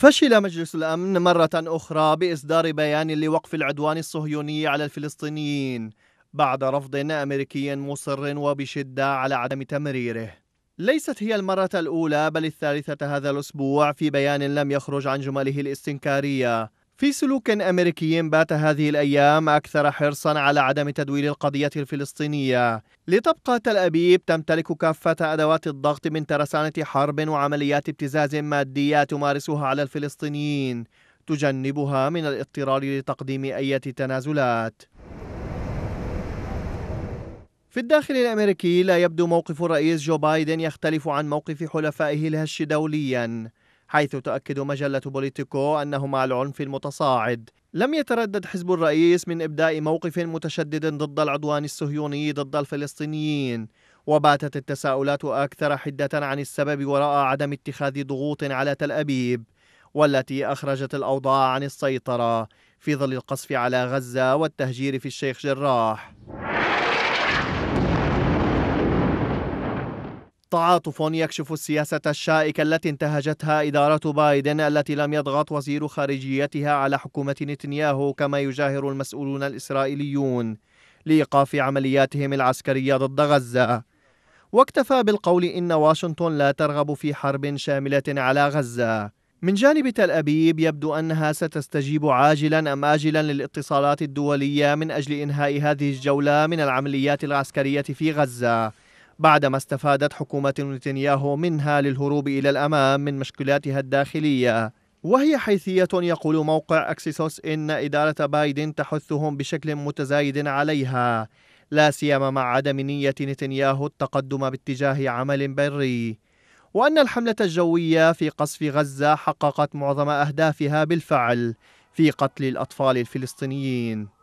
فشل مجلس الأمن مرة أخرى بإصدار بيان لوقف العدوان الصهيوني على الفلسطينيين بعد رفض أمريكي مصر وبشدة على عدم تمريره ليست هي المرة الأولى بل الثالثة هذا الأسبوع في بيان لم يخرج عن جمله الاستنكارية في سلوك أمريكي بات هذه الأيام أكثر حرصا على عدم تدوير القضية الفلسطينية لتبقى تل أبيب تمتلك كافة أدوات الضغط من ترسانة حرب وعمليات ابتزاز مادية تمارسها على الفلسطينيين تجنبها من الاضطرار لتقديم أي تنازلات في الداخل الأمريكي لا يبدو موقف الرئيس جو بايدن يختلف عن موقف حلفائه الهش دولياً حيث تؤكد مجلة بوليتيكو أنه مع العنف المتصاعد لم يتردد حزب الرئيس من إبداء موقف متشدد ضد العدوان الصهيوني ضد الفلسطينيين وباتت التساؤلات أكثر حدة عن السبب وراء عدم اتخاذ ضغوط على تل أبيب والتي أخرجت الأوضاع عن السيطرة في ظل القصف على غزة والتهجير في الشيخ جراح تعاطف يكشف السياسة الشائكة التي انتهجتها إدارة بايدن التي لم يضغط وزير خارجيتها على حكومة نتنياهو كما يجاهر المسؤولون الإسرائيليون لإيقاف عملياتهم العسكرية ضد غزة واكتفى بالقول إن واشنطن لا ترغب في حرب شاملة على غزة من جانب تل أبيب يبدو أنها ستستجيب عاجلا أم آجلا للاتصالات الدولية من أجل إنهاء هذه الجولة من العمليات العسكرية في غزة بعدما استفادت حكومة نتنياهو منها للهروب إلى الأمام من مشكلاتها الداخلية وهي حيثية يقول موقع أكسيسوس إن إدارة بايدن تحثهم بشكل متزايد عليها لا سيما مع عدم نية نتنياهو التقدم باتجاه عمل بري وأن الحملة الجوية في قصف غزة حققت معظم أهدافها بالفعل في قتل الأطفال الفلسطينيين